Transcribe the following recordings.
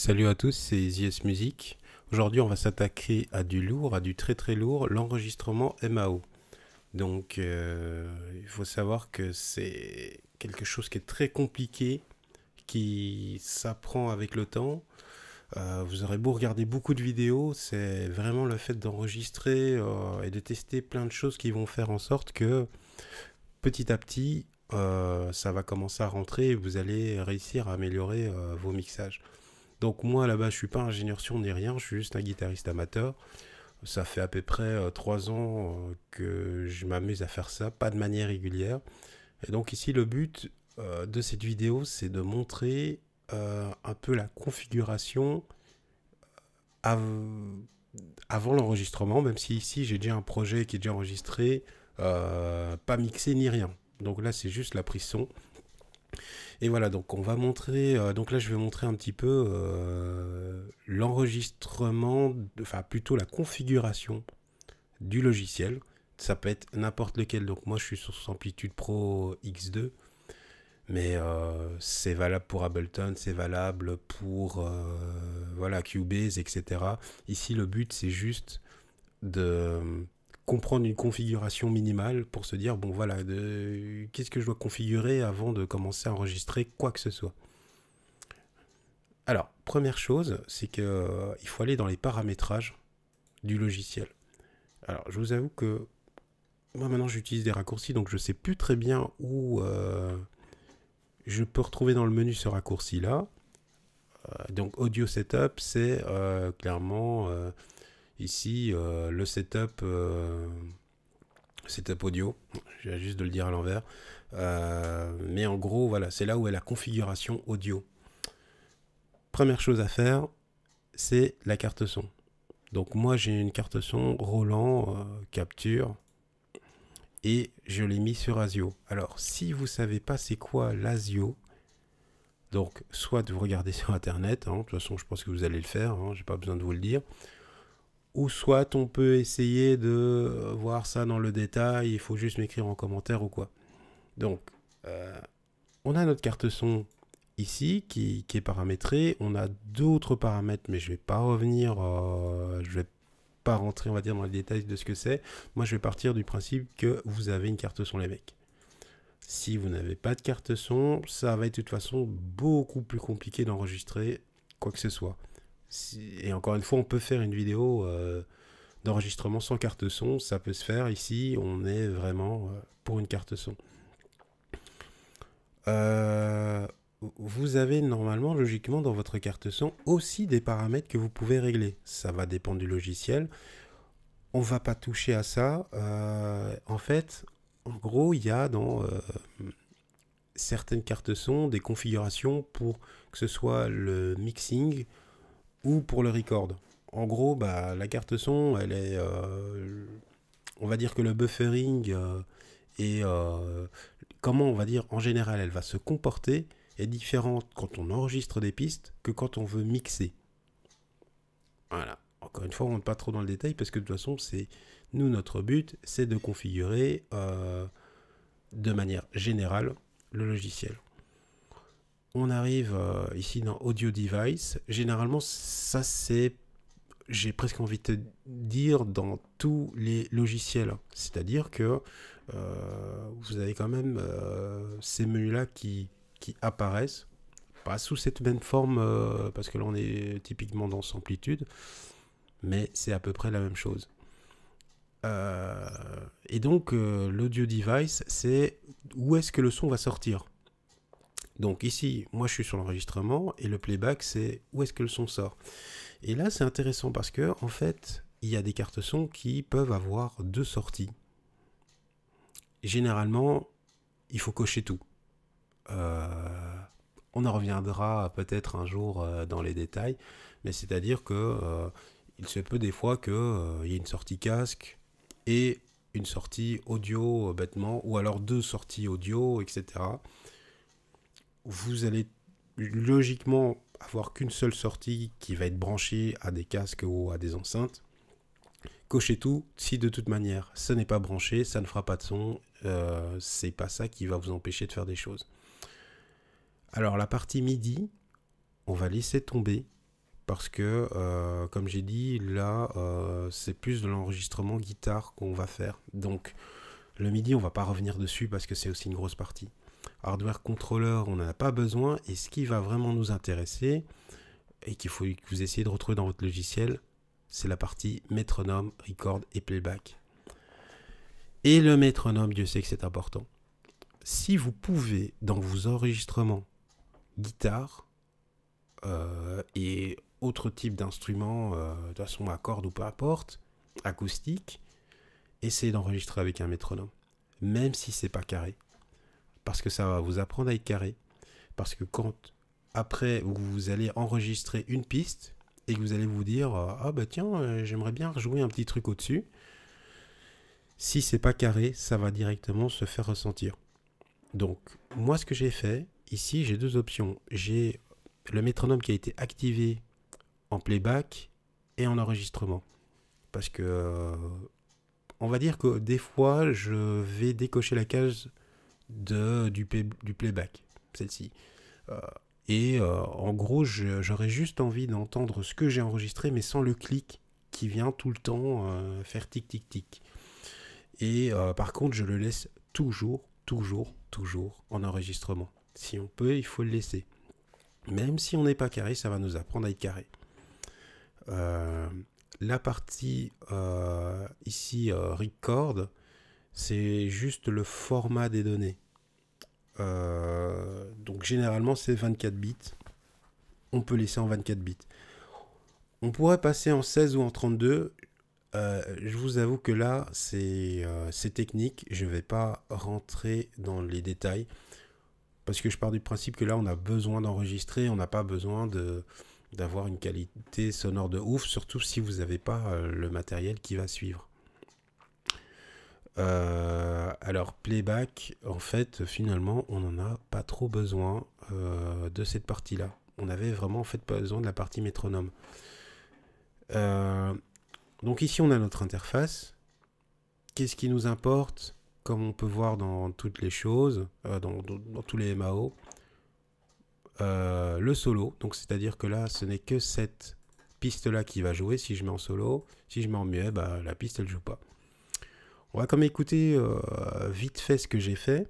Salut à tous, c'est ZS Music. Aujourd'hui, on va s'attaquer à du lourd, à du très très lourd, l'enregistrement MAO. Donc, euh, il faut savoir que c'est quelque chose qui est très compliqué, qui s'apprend avec le temps. Euh, vous aurez beau regarder beaucoup de vidéos, c'est vraiment le fait d'enregistrer euh, et de tester plein de choses qui vont faire en sorte que petit à petit, ça va commencer à rentrer et vous allez réussir à améliorer vos mixages. Donc moi là-bas, je suis pas ingénieur sur ni rien, je suis juste un guitariste amateur. Ça fait à peu près euh, trois ans euh, que je m'amuse à faire ça, pas de manière régulière. Et donc ici, le but euh, de cette vidéo, c'est de montrer un peu la configuration avant l'enregistrement, même si ici j'ai déjà un projet qui est déjà enregistré, pas mixé ni rien. Donc là, c'est juste la prise son. Et voilà, donc on va montrer, euh, donc là je vais montrer un petit peu euh, l'enregistrement, enfin plutôt la configuration du logiciel. Ça peut être n'importe lequel, donc moi je suis sur Amplitude Pro X2, mais euh, c'est valable pour Ableton, c'est valable pour voilà, Cubase, etc. Ici le but c'est juste de comprendre une configuration minimale pour se dire, bon voilà, de qu'est-ce que je dois configurer avant de commencer à enregistrer quoi que ce soit. Alors, première chose, c'est que euh, il faut aller dans les paramétrages du logiciel. Alors, je vous avoue que moi maintenant j'utilise des raccourcis, donc je sais plus très bien où euh, je peux retrouver dans le menu ce raccourci-là. Euh, donc, audio setup, c'est clairement Ici, euh, le setup, euh, setup audio, j'ai juste de le dire à l'envers. Euh, mais en gros, voilà, c'est là où est la configuration audio. Première chose à faire, c'est la carte son. Donc moi, j'ai une carte son Roland Capture et je l'ai mis sur ASIO. Alors, si vous savez pas c'est quoi l'ASIO, donc soit vous regardez sur internet, hein, de toute façon je pense que vous allez le faire, hein, j'ai pas besoin de vous le dire, ou soit on peut essayer de euh, voir ça dans le détail, il faut juste m'écrire en commentaire ou quoi. Donc, euh, on a notre carte son ici qui, est paramétrée, on a d'autres paramètres, mais je vais pas revenir, euh, je vais pas rentrer, on va dire, dans les détails de ce que c'est. Moi, je vais partir du principe que vous avez une carte son, les mecs. Si vous n'avez pas de carte son, ça va être de toute façon beaucoup plus compliqué d'enregistrer quoi que ce soit. Et encore une fois, on peut faire une vidéo euh, d'enregistrement sans carte son, ça peut se faire. Ici, on est vraiment euh, pour une carte son. Euh, vous avez normalement, logiquement, dans votre carte son aussi des paramètres que vous pouvez régler. Ça va dépendre du logiciel. On ne va pas toucher à ça. en fait, en gros, il y a dans certaines cartes son des configurations pour que ce soit le mixing, ou pour le record. En gros, bah, la carte son, elle est, euh, on va dire que le buffering et euh, euh, comment on va dire en général, elle va se comporter est différente quand on enregistre des pistes que quand on veut mixer. Voilà. Encore une fois, on ne rentre pas trop dans le détail parce que de toute façon, c'est nous notre but, c'est de configurer de manière générale le logiciel on arrive euh, ici dans Audio Device. Généralement, ça c'est, j'ai presque envie de dire, dans tous les logiciels. C'est-à-dire que euh, vous avez quand même euh, ces menus-là qui, qui apparaissent, pas sous cette même forme, parce que là on est typiquement dans amplitude, mais c'est à peu près la même chose. et donc l'audio device, c'est où est-ce que le son va sortir donc ici, moi je suis sur l'enregistrement et le playback c'est où est-ce que le son sort. Et là c'est intéressant parce que en fait, il y a des cartes son qui peuvent avoir deux sorties. Généralement, il faut cocher tout. Euh, on en reviendra peut-être un jour euh, dans les détails, mais c'est-à-dire que euh, il se peut des fois qu'il y ait une sortie casque et une sortie audio bêtement, ou alors deux sorties audio, etc vous allez logiquement avoir qu'une seule sortie qui va être branchée à des casques ou à des enceintes. Cochez tout si de toute manière ça n'est pas branché, ça ne fera pas de son, euh, c'est pas ça qui va vous empêcher de faire des choses. Alors la partie midi, on va laisser tomber parce que, euh, comme j'ai dit, là, euh, c'est plus de l'enregistrement guitare qu'on va faire. Donc, le midi, on va pas revenir dessus parce que c'est aussi une grosse partie. Hardware controller, on n'en a pas besoin. Et ce qui va vraiment nous intéresser et qu'il faut que vous essayez de retrouver dans votre logiciel, c'est la partie métronome, record et playback. Et le métronome, Dieu sait que c'est important. Si vous pouvez, dans vos enregistrements, guitare euh, et autres types d'instruments, euh, de toute façon à cordes ou à importe, acoustique, essayez d'enregistrer avec un métronome, même si c'est pas carré parce que ça va vous apprendre à être carré. Parce que quand, après, vous allez enregistrer une piste et que vous allez vous dire euh, Ah bah tiens, euh, j'aimerais bien rejouer un petit truc au-dessus. Si c'est pas carré, ça va directement se faire ressentir. Donc, moi, ce que j'ai fait, ici, j'ai deux options. J'ai le métronome qui a été activé en playback et en enregistrement. Parce que, euh, on va dire que des fois, je vais décocher la case de, du, du playback, celle-ci. Euh, et euh, en gros, j'aurais juste envie d'entendre ce que j'ai enregistré, mais sans le clic qui vient tout le temps euh, faire tic-tic-tic. Et par contre, je le laisse toujours, toujours, toujours en enregistrement. Si on peut, il faut le laisser. Même si on n'est pas carré, ça va nous apprendre à être carré. la partie ici record, c'est juste le format des données. Euh, donc généralement c'est 24 bits. On peut laisser en 24 bits. On pourrait passer en 16 ou en 32. Euh, je vous avoue que là c'est euh, technique. Je ne vais pas rentrer dans les détails. Parce que je pars du principe que là on a besoin d'enregistrer. On n'a pas besoin d'avoir une qualité sonore de ouf. Surtout si vous n'avez pas le matériel qui va suivre. Euh, alors, playback, en fait, finalement, on n'en a pas trop besoin euh, de cette partie-là. On avait vraiment en fait pas besoin de la partie métronome. Euh, donc ici, on a notre interface. Qu'est-ce qui nous importe Comme on peut voir dans toutes les choses, dans, tous les MAO, le solo. Donc, c'est-à-dire que là, ce n'est que cette piste-là qui va jouer. Si je mets en solo, si je mets en muet, bah, la piste, elle joue pas. On va comme écouter euh, vite fait ce que j'ai fait.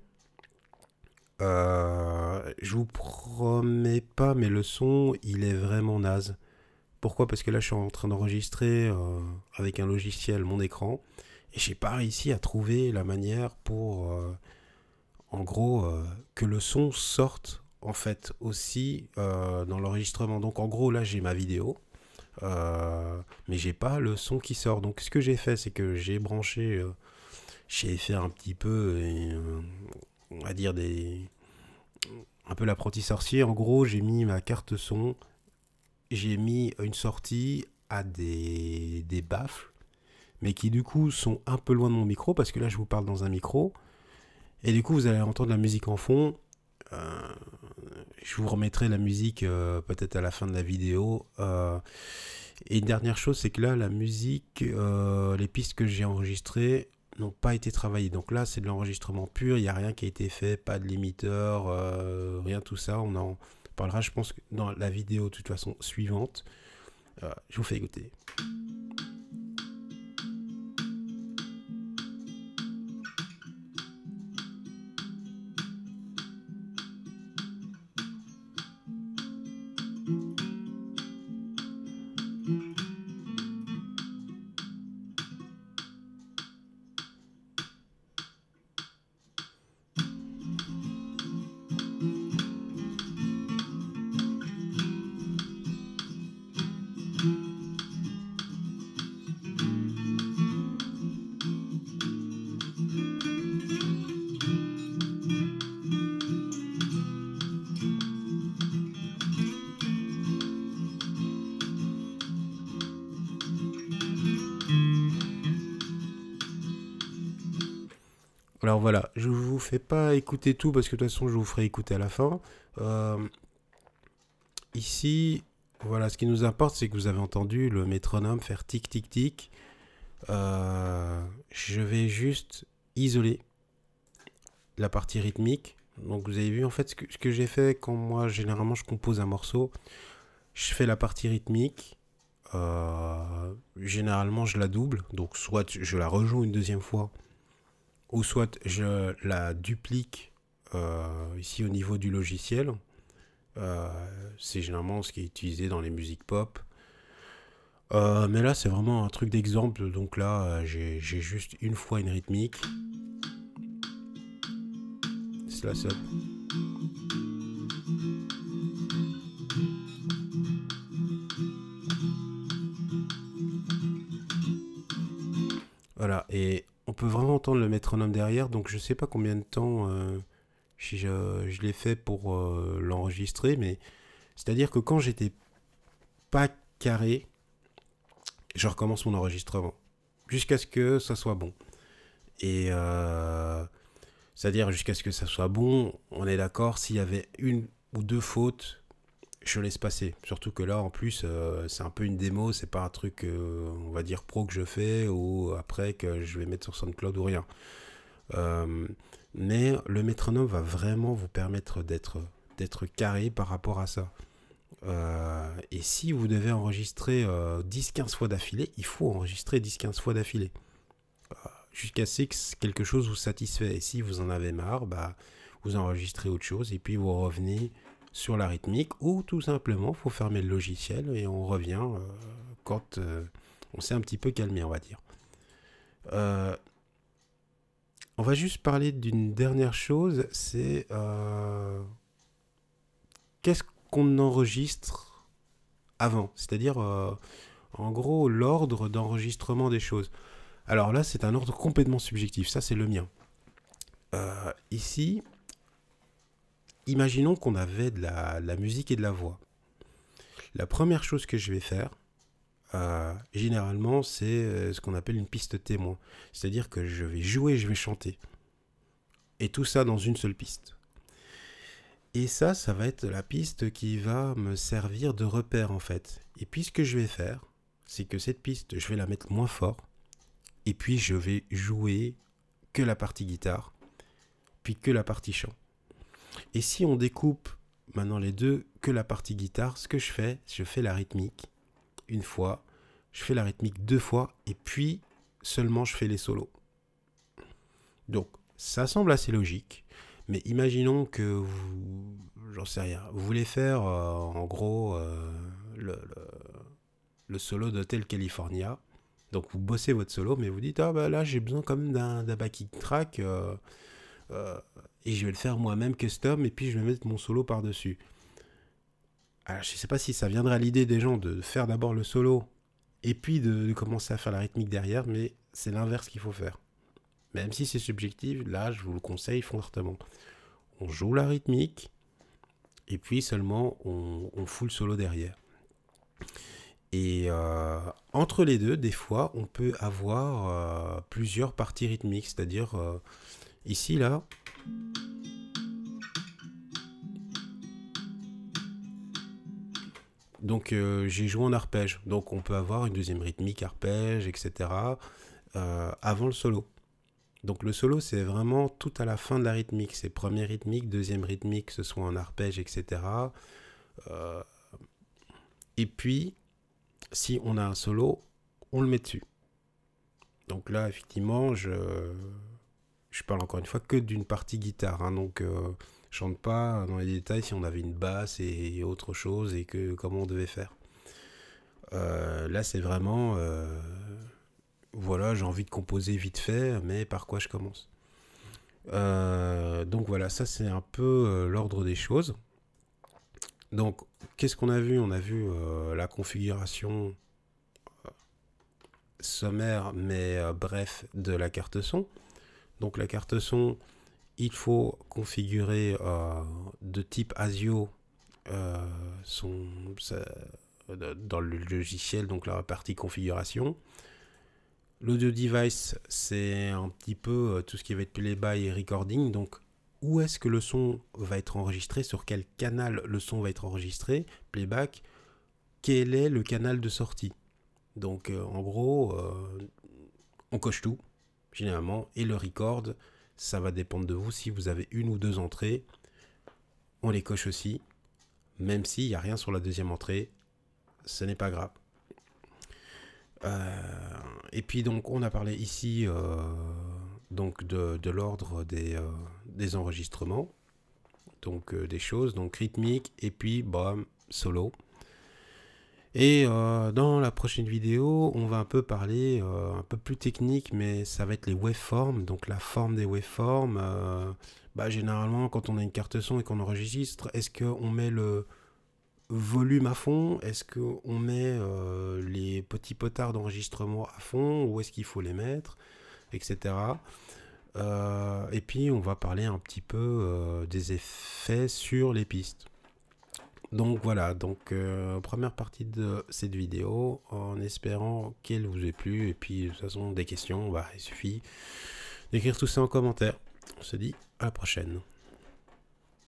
Euh, je vous promets pas, mais le son, il est vraiment naze. Pourquoi Parce que là, je suis en train d'enregistrer euh, avec un logiciel mon écran et j'ai pas réussi à trouver la manière pour, en gros, que le son sorte en fait aussi dans l'enregistrement. Donc, en gros, là, j'ai ma vidéo. mais j'ai pas le son qui sort. Donc, ce que j'ai fait, c'est que j'ai branché j'ai fait un petit peu, euh, on va dire, des un peu l'apprenti sorcier. En gros, j'ai mis ma carte son, j'ai mis une sortie à des, des baffles, mais qui du coup sont un peu loin de mon micro, parce que là, je vous parle dans un micro. Et du coup, vous allez entendre la musique en fond. Euh, je vous remettrai la musique euh, peut-être à la fin de la vidéo. et une dernière chose, c'est que là, la musique, les pistes que j'ai enregistrées, n'ont pas été travaillés. Donc là, c'est de l'enregistrement pur, il n'y a rien qui a été fait, pas de limiteur, euh, rien tout ça. On en parlera, je pense, dans la vidéo de toute façon suivante. Euh, je vous fais écouter. Alors voilà, je vous fais pas écouter tout parce que de toute façon je vous ferai écouter à la fin. Euh, ici, voilà, ce qui nous importe, c'est que vous avez entendu le métronome faire tic tic tic. Euh, je vais juste isoler la partie rythmique. Donc vous avez vu en fait ce que, j'ai fait quand moi généralement je compose un morceau. Je fais la partie rythmique. Euh, généralement je la double. Donc soit je la rejoue une deuxième fois ou soit je la duplique euh, ici au niveau du logiciel. Euh, c'est généralement ce qui est utilisé dans les musiques pop. Euh, mais là, c'est vraiment un truc d'exemple. Donc là, j'ai juste une fois une rythmique. Là, ça. de le métronome derrière, donc je sais pas combien de temps euh, je, je l'ai fait pour euh, l'enregistrer, mais c'est-à-dire que quand j'étais pas carré, je recommence mon enregistrement jusqu'à ce que ça soit bon. Et euh, c'est-à-dire jusqu'à ce que ça soit bon, on est d'accord, s'il y avait une ou deux fautes, je laisse passer. Surtout que là, en plus, euh, c'est un peu une démo, c'est pas un truc, euh, on va dire, pro que je fais ou après que je vais mettre sur SoundCloud ou rien. Euh, mais le métronome va vraiment vous permettre d'être carré par rapport à ça. et si vous devez enregistrer 10-15 fois d'affilée, il faut enregistrer 10-15 fois d'affilée. Jusqu'à ce que quelque chose vous satisfait. Et si vous en avez marre, bah, vous enregistrez autre chose et puis vous revenez sur la rythmique ou tout simplement faut fermer le logiciel et on revient euh, quand euh, on s'est un petit peu calmé on va dire. Euh, on va juste parler d'une dernière chose, c'est qu'est-ce qu'on enregistre avant, c'est-à-dire en gros l'ordre d'enregistrement des choses. Alors là c'est un ordre complètement subjectif, ça c'est le mien. ici, imaginons qu'on avait de la, musique et de la voix. La première chose que je vais faire, euh, généralement, c'est euh, ce qu'on appelle une piste témoin. C'est-à-dire que je vais jouer, je vais chanter. Et tout ça dans une seule piste. Et ça, ça va être la piste qui va me servir de repère en fait. Et puis ce que je vais faire, c'est que cette piste, je vais la mettre moins fort. Et puis je vais jouer que la partie guitare, puis que la partie chant. Et si on découpe maintenant les deux que la partie guitare, ce que je fais, je fais la rythmique une fois, je fais la rythmique deux fois, et puis seulement je fais les solos. Donc, ça semble assez logique, mais imaginons que vous, j'en sais rien, vous voulez faire euh, en gros euh, le, le, solo d'Hotel California. Donc vous bossez votre solo, mais vous dites, ah bah là j'ai besoin quand même d'un backing track. Euh, euh, et je vais le faire moi-même custom et puis je vais mettre mon solo par-dessus. Je je sais pas si ça viendrait à l'idée des gens de faire d'abord le solo et puis de, commencer à faire la rythmique derrière, mais c'est l'inverse qu'il faut faire. Même si c'est subjectif, là je vous le conseille fortement. On joue la rythmique et puis seulement on, on fout le solo derrière. Et euh, entre les deux, des fois, on peut avoir euh, plusieurs parties rythmiques, c'est-à-dire Ici, là. Donc euh, j'ai joué en arpège. Donc on peut avoir une deuxième rythmique, arpège, etc. Euh, avant le solo. Donc le solo, c'est vraiment tout à la fin de la rythmique. C'est première rythmique, deuxième rythmique, que ce soit en arpège, etc. Euh, et puis, si on a un solo, on le met dessus. Donc là, effectivement, je, je parle encore une fois que d'une partie guitare, hein. donc euh, je ne chante pas dans les détails si on avait une basse et autre chose et que comment on devait faire. Euh, là, c'est vraiment, euh, voilà, j'ai envie de composer vite fait, mais par quoi je commence Donc voilà, ça c'est un peu l'ordre des choses. Donc, qu'est-ce qu'on a vu, on a vu la configuration sommaire mais bref de la carte son. Donc la carte son, il faut configurer euh, de type ASIO euh, dans le logiciel, donc la partie configuration. L'audio device, c'est un petit peu euh, tout ce qui va être play-by et recording. Donc, où est-ce que le son va être enregistré Sur quel canal le son va être enregistré Playback. Quel est le canal de sortie Donc, en gros, on coche tout généralement. Et le record, ça va dépendre de vous. Si vous avez une ou deux entrées, on les coche aussi. Même s'il n'y a rien sur la deuxième entrée, ce n'est pas grave. Euh, et puis donc on a parlé ici euh, donc de, l'ordre des, euh, des, enregistrements, donc des choses, donc rythmique et puis bam, solo. Et euh, dans la prochaine vidéo, on va un peu parler euh, un peu plus technique, mais ça va être les waveforms, donc la forme des waveforms. Euh, bah, généralement, quand on a une carte son et qu'on enregistre, est-ce qu'on met le volume à fond Est-ce qu'on met les petits potards d'enregistrement à fond Où est-ce qu'il faut les mettre Etc. et puis, on va parler un petit peu des effets sur les pistes. Donc voilà, donc euh, première partie de cette vidéo en espérant qu'elle vous ait plu et puis de toute façon des questions, bah, il suffit d'écrire tout ça en commentaire. On se dit à la prochaine.